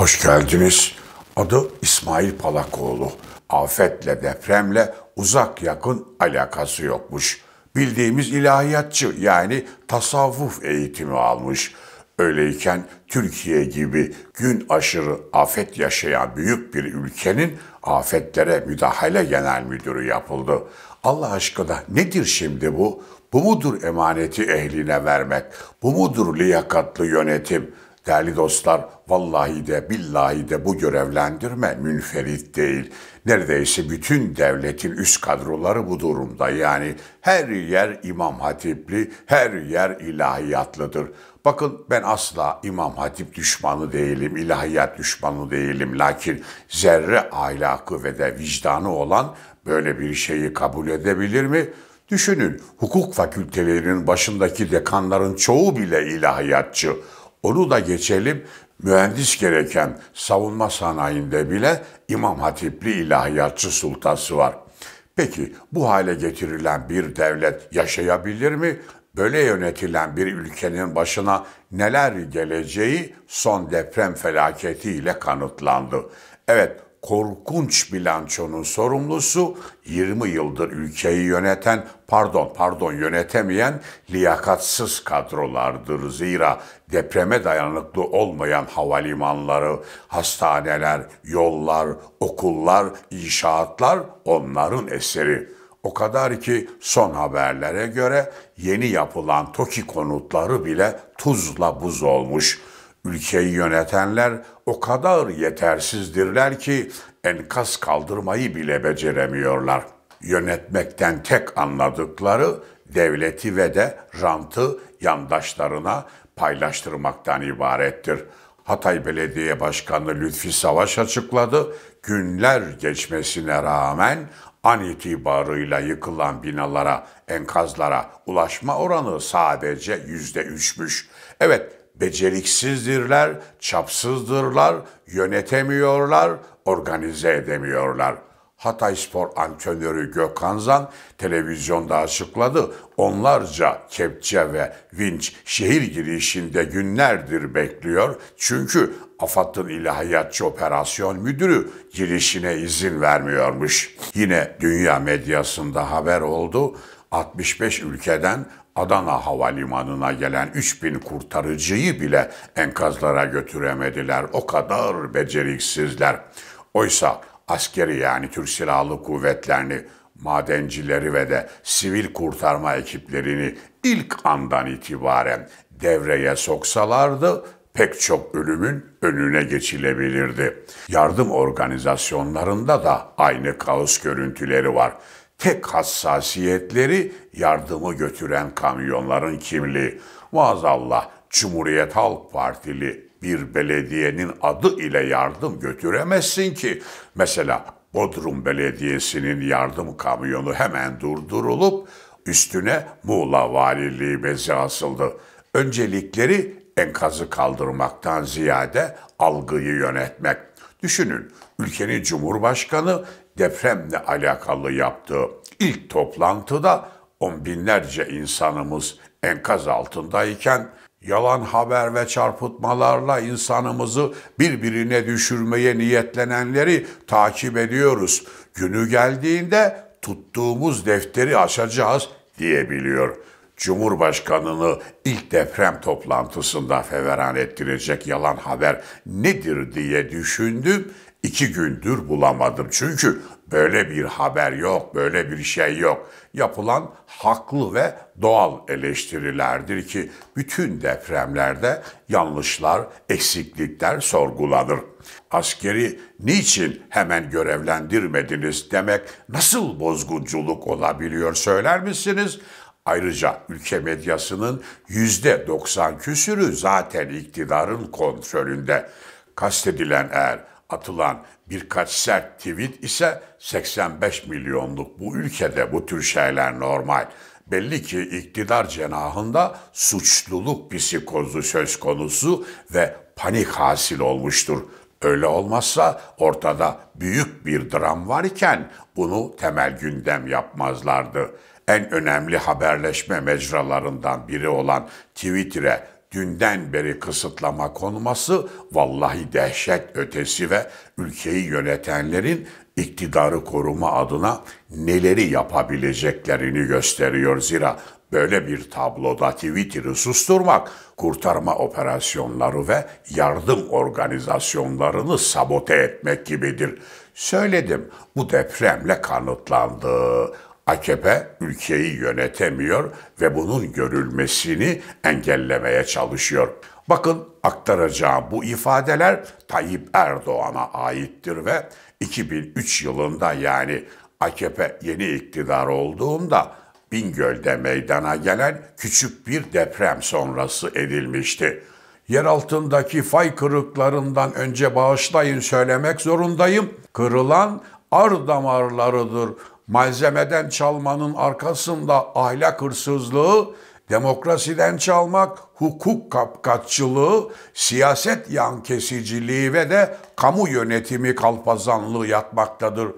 Hoş geldiniz. Adı İsmail Palakoğlu. Afetle, depremle uzak yakın alakası yokmuş. Bildiğimiz ilahiyatçı yani tasavvuf eğitimi almış. Öyleyken Türkiye gibi gün aşırı afet yaşayan büyük bir ülkenin afetlere müdahale genel müdürü yapıldı. Allah aşkına nedir şimdi bu? Bu mudur emaneti ehline vermek? Bu mudur liyakatlı yönetim? Değerli dostlar, vallahi de billahi de bu görevlendirme münferit değil. Neredeyse bütün devletin üst kadroları bu durumda. Yani her yer imam hatipli, her yer ilahiyatlıdır. Bakın ben asla imam hatip düşmanı değilim, ilahiyat düşmanı değilim. Lakin zerre ahlakı ve de vicdanı olan böyle bir şeyi kabul edebilir mi? Düşünün hukuk fakültelerinin başındaki dekanların çoğu bile ilahiyatçı. Onu da geçelim, mühendis gereken savunma sanayinde bile İmam Hatipli ilahiyatçı sultası var. Peki bu hale getirilen bir devlet yaşayabilir mi? Böyle yönetilen bir ülkenin başına neler geleceği son deprem felaketiyle kanıtlandı. Evet korkunç bilançonun sorumlusu 20 yıldır ülkeyi yöneten, pardon pardon yönetemeyen liyakatsız kadrolardır. Zira depreme dayanıklı olmayan havalimanları, hastaneler, yollar, okullar, inşaatlar onların eseri. O kadar ki son haberlere göre yeni yapılan TOKİ konutları bile tuzla buz olmuş.'' Ülkeyi yönetenler o kadar yetersizdirler ki enkaz kaldırmayı bile beceremiyorlar. Yönetmekten tek anladıkları devleti ve de rantı yandaşlarına paylaştırmaktan ibarettir. Hatay Belediye Başkanı Lütfi Savaş açıkladı. Günler geçmesine rağmen an itibarıyla yıkılan binalara, enkazlara ulaşma oranı sadece yüzde üçmüş. Evet beceriksizdirler, çapsızdırlar, yönetemiyorlar, organize edemiyorlar. Hatay Spor antrenörü Gökhan Zan televizyonda açıkladı. Onlarca kepçe ve vinç şehir girişinde günlerdir bekliyor. Çünkü AFAD'ın ilahiyatçı operasyon müdürü girişine izin vermiyormuş. Yine dünya medyasında haber oldu. 65 ülkeden Adana Havalimanı'na gelen 3000 kurtarıcıyı bile enkazlara götüremediler. O kadar beceriksizler. Oysa askeri yani Türk Silahlı Kuvvetlerini, madencileri ve de sivil kurtarma ekiplerini ilk andan itibaren devreye soksalardı pek çok ölümün önüne geçilebilirdi. Yardım organizasyonlarında da aynı kaos görüntüleri var. Tek hassasiyetleri yardımı götüren kamyonların kimliği. Maazallah Cumhuriyet Halk Partili bir belediyenin adı ile yardım götüremezsin ki. Mesela Bodrum Belediyesi'nin yardım kamyonu hemen durdurulup üstüne Muğla Valiliği bezi asıldı. Öncelikleri enkazı kaldırmaktan ziyade algıyı yönetmek. Düşünün ülkenin cumhurbaşkanı depremle alakalı yaptığı ilk toplantıda on binlerce insanımız enkaz altındayken yalan haber ve çarpıtmalarla insanımızı birbirine düşürmeye niyetlenenleri takip ediyoruz. Günü geldiğinde tuttuğumuz defteri açacağız diyebiliyor. Cumhurbaşkanını ilk deprem toplantısında feveran ettirecek yalan haber nedir diye düşündüm. İki gündür bulamadım. Çünkü böyle bir haber yok, böyle bir şey yok. Yapılan haklı ve doğal eleştirilerdir ki bütün depremlerde yanlışlar, eksiklikler sorgulanır. Askeri niçin hemen görevlendirmediniz demek nasıl bozgunculuk olabiliyor söyler misiniz? Ayrıca ülke medyasının yüzde 90 küsürü zaten iktidarın kontrolünde. Kastedilen eğer atılan birkaç sert tweet ise 85 milyonluk bu ülkede bu tür şeyler normal. Belli ki iktidar cenahında suçluluk psikozu söz konusu ve panik hasil olmuştur. Öyle olmazsa ortada büyük bir dram varken bunu temel gündem yapmazlardı. En önemli haberleşme mecralarından biri olan Twitter'e dünden beri kısıtlama konması vallahi dehşet ötesi ve ülkeyi yönetenlerin iktidarı koruma adına neleri yapabileceklerini gösteriyor. Zira böyle bir tabloda Twitter'ı susturmak, kurtarma operasyonları ve yardım organizasyonlarını sabote etmek gibidir. Söyledim, bu depremle kanıtlandı. AKP ülkeyi yönetemiyor ve bunun görülmesini engellemeye çalışıyor. Bakın aktaracağım bu ifadeler Tayyip Erdoğan'a aittir ve 2003 yılında yani AKP yeni iktidar olduğunda Bingöl'de meydana gelen küçük bir deprem sonrası edilmişti. Yer altındaki fay kırıklarından önce bağışlayın söylemek zorundayım. Kırılan ar damarlarıdır malzemeden çalmanın arkasında ahlak hırsızlığı, demokrasiden çalmak, hukuk kapkaççılığı, siyaset yan kesiciliği ve de kamu yönetimi kalpazanlığı yatmaktadır.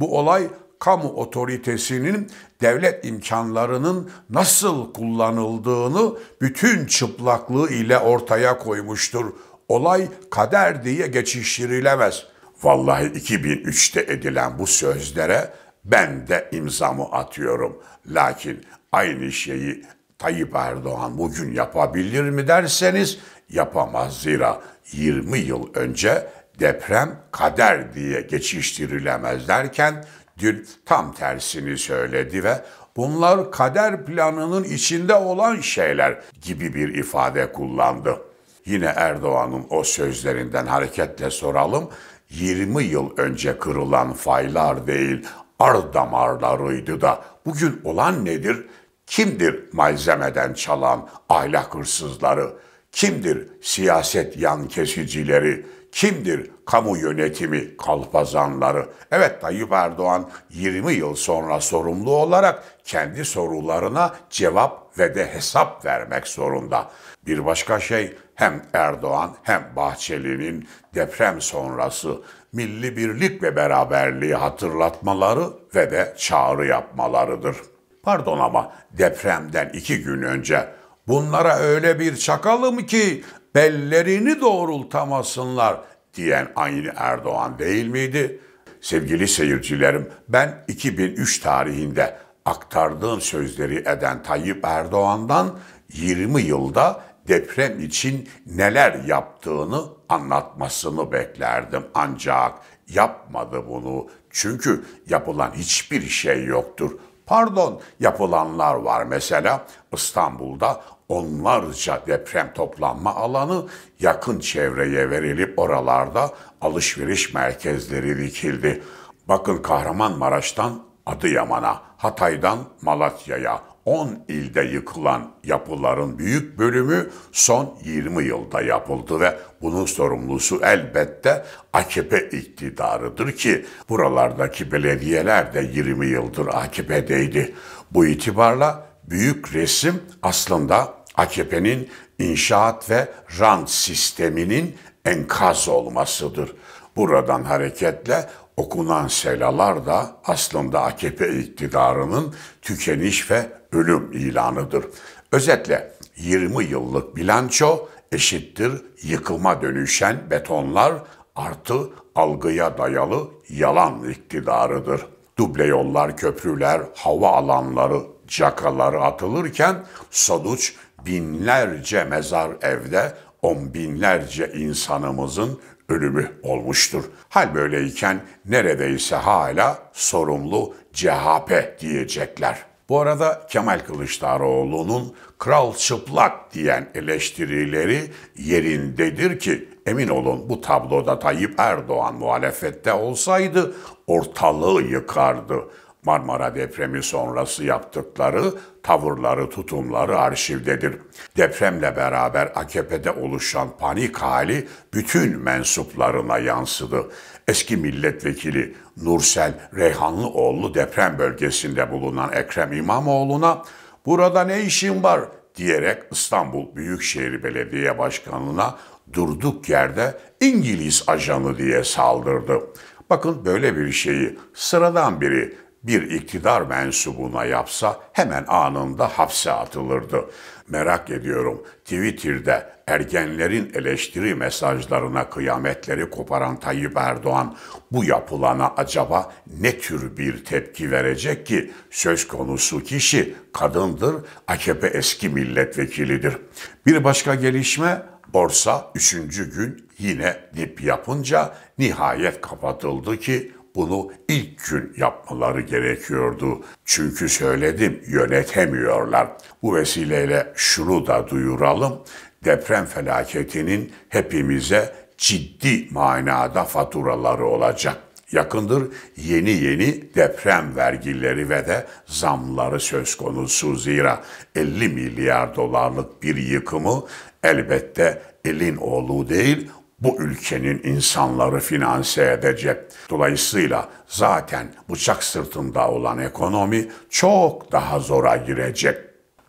Bu olay kamu otoritesinin devlet imkanlarının nasıl kullanıldığını bütün çıplaklığı ile ortaya koymuştur. Olay kader diye geçiştirilemez. Vallahi 2003'te edilen bu sözlere ben de imzamı atıyorum. Lakin aynı şeyi Tayyip Erdoğan bugün yapabilir mi derseniz yapamaz. Zira 20 yıl önce deprem kader diye geçiştirilemez derken dün tam tersini söyledi ve bunlar kader planının içinde olan şeyler gibi bir ifade kullandı. Yine Erdoğan'ın o sözlerinden hareketle soralım. 20 yıl önce kırılan faylar değil ar damarlarıydı da bugün olan nedir? Kimdir malzemeden çalan ahlak hırsızları? Kimdir siyaset yan kesicileri? Kimdir kamu yönetimi kalpazanları? Evet Tayyip Erdoğan 20 yıl sonra sorumlu olarak kendi sorularına cevap ve de hesap vermek zorunda. Bir başka şey hem Erdoğan hem Bahçeli'nin deprem sonrası milli birlik ve beraberliği hatırlatmaları ve de çağrı yapmalarıdır. Pardon ama depremden iki gün önce bunlara öyle bir çakalım ki bellerini doğrultamasınlar diyen aynı Erdoğan değil miydi? Sevgili seyircilerim ben 2003 tarihinde aktardığım sözleri eden Tayyip Erdoğan'dan 20 yılda deprem için neler yaptığını anlatmasını beklerdim. Ancak yapmadı bunu. Çünkü yapılan hiçbir şey yoktur. Pardon, yapılanlar var mesela İstanbul'da onlarca deprem toplanma alanı yakın çevreye verilip oralarda alışveriş merkezleri dikildi. Bakın Kahramanmaraş'tan Adıyaman'a, Hatay'dan Malatya'ya, 10 ilde yıkılan yapıların büyük bölümü son 20 yılda yapıldı ve bunun sorumlusu elbette AKP iktidarıdır ki buralardaki belediyeler de 20 yıldır AKP'deydi. Bu itibarla büyük resim aslında AKP'nin inşaat ve rant sisteminin enkaz olmasıdır. Buradan hareketle okunan selalar da aslında AKP iktidarının tükeniş ve ölüm ilanıdır. Özetle 20 yıllık bilanço eşittir yıkılma dönüşen betonlar artı algıya dayalı yalan iktidarıdır. Duble yollar, köprüler, hava alanları, cakaları atılırken sonuç binlerce mezar evde on binlerce insanımızın ölümü olmuştur. Hal böyleyken neredeyse hala sorumlu CHP diyecekler. Bu arada Kemal Kılıçdaroğlu'nun kral çıplak diyen eleştirileri yerindedir ki emin olun bu tabloda Tayyip Erdoğan muhalefette olsaydı ortalığı yıkardı. Marmara depremi sonrası yaptıkları tavırları, tutumları arşivdedir. Depremle beraber AKP'de oluşan panik hali bütün mensuplarına yansıdı. Eski milletvekili Nursel Reyhanlıoğlu deprem bölgesinde bulunan Ekrem İmamoğlu'na "Burada ne işin var?" diyerek İstanbul Büyükşehir Belediye Başkanı'na durduk yerde İngiliz ajanı diye saldırdı. Bakın böyle bir şeyi sıradan biri bir iktidar mensubuna yapsa hemen anında hapse atılırdı. Merak ediyorum Twitter'da ergenlerin eleştiri mesajlarına kıyametleri koparan Tayyip Erdoğan bu yapılana acaba ne tür bir tepki verecek ki söz konusu kişi kadındır, AKP eski milletvekilidir. Bir başka gelişme borsa üçüncü gün yine dip yapınca nihayet kapatıldı ki bunu ilk gün yapmaları gerekiyordu. Çünkü söyledim yönetemiyorlar. Bu vesileyle şunu da duyuralım. Deprem felaketinin hepimize ciddi manada faturaları olacak. Yakındır yeni yeni deprem vergileri ve de zamları söz konusu zira 50 milyar dolarlık bir yıkımı elbette elin oğlu değil bu ülkenin insanları finanse edecek. Dolayısıyla zaten bıçak sırtında olan ekonomi çok daha zora girecek.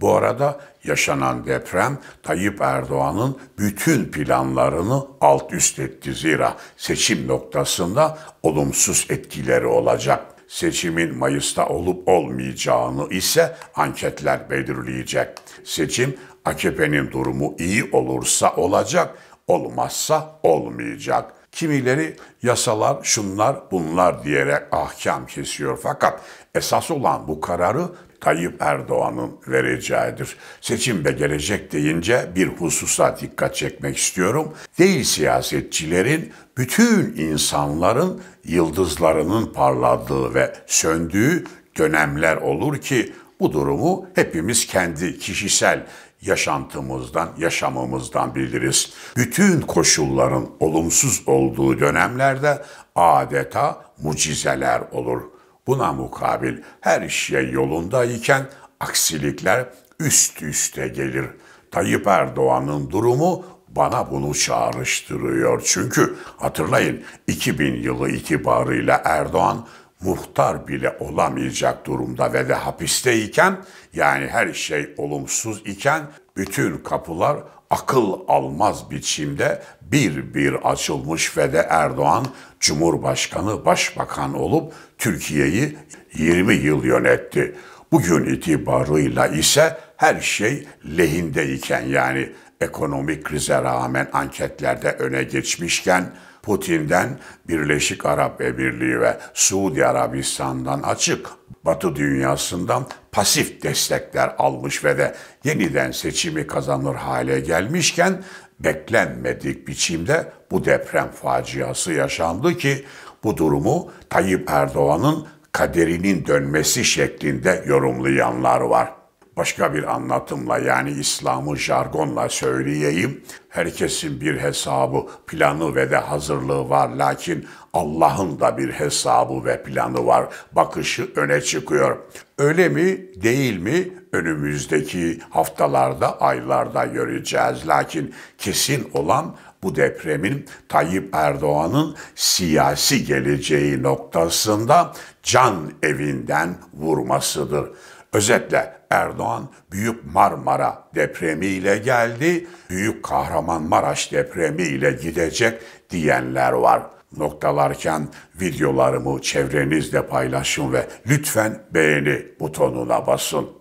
Bu arada yaşanan deprem Tayyip Erdoğan'ın bütün planlarını alt üst etti zira seçim noktasında olumsuz etkileri olacak. Seçimin Mayıs'ta olup olmayacağını ise anketler belirleyecek. Seçim AKP'nin durumu iyi olursa olacak, olmazsa olmayacak. Kimileri yasalar şunlar bunlar diyerek ahkam kesiyor fakat esas olan bu kararı Tayyip Erdoğan'ın vereceğidir. Seçim ve gelecek deyince bir hususa dikkat çekmek istiyorum. Değil siyasetçilerin, bütün insanların yıldızlarının parladığı ve söndüğü dönemler olur ki bu durumu hepimiz kendi kişisel yaşantımızdan, yaşamımızdan biliriz. Bütün koşulların olumsuz olduğu dönemlerde adeta mucizeler olur. Buna mukabil her şey yolundayken aksilikler üst üste gelir. Tayyip Erdoğan'ın durumu bana bunu çağrıştırıyor. Çünkü hatırlayın 2000 yılı itibarıyla Erdoğan muhtar bile olamayacak durumda ve de hapisteyken yani her şey olumsuz iken bütün kapılar akıl almaz biçimde bir bir açılmış ve de Erdoğan Cumhurbaşkanı, Başbakan olup Türkiye'yi 20 yıl yönetti. Bugün itibarıyla ise her şey lehindeyken yani ekonomik krize rağmen anketlerde öne geçmişken Putin'den Birleşik Arap Emirliği ve Suudi Arabistan'dan açık Batı dünyasından pasif destekler almış ve de yeniden seçimi kazanır hale gelmişken beklenmedik biçimde bu deprem faciası yaşandı ki bu durumu Tayyip Erdoğan'ın kaderinin dönmesi şeklinde yorumlayanlar var başka bir anlatımla yani İslam'ı jargonla söyleyeyim. Herkesin bir hesabı, planı ve de hazırlığı var. Lakin Allah'ın da bir hesabı ve planı var. Bakışı öne çıkıyor. Öyle mi, değil mi? Önümüzdeki haftalarda, aylarda göreceğiz. Lakin kesin olan bu depremin Tayyip Erdoğan'ın siyasi geleceği noktasında can evinden vurmasıdır. Özetle Erdoğan Büyük Marmara depremiyle geldi, Büyük Kahramanmaraş depremiyle gidecek diyenler var. Noktalarken videolarımı çevrenizle paylaşın ve lütfen beğeni butonuna basın.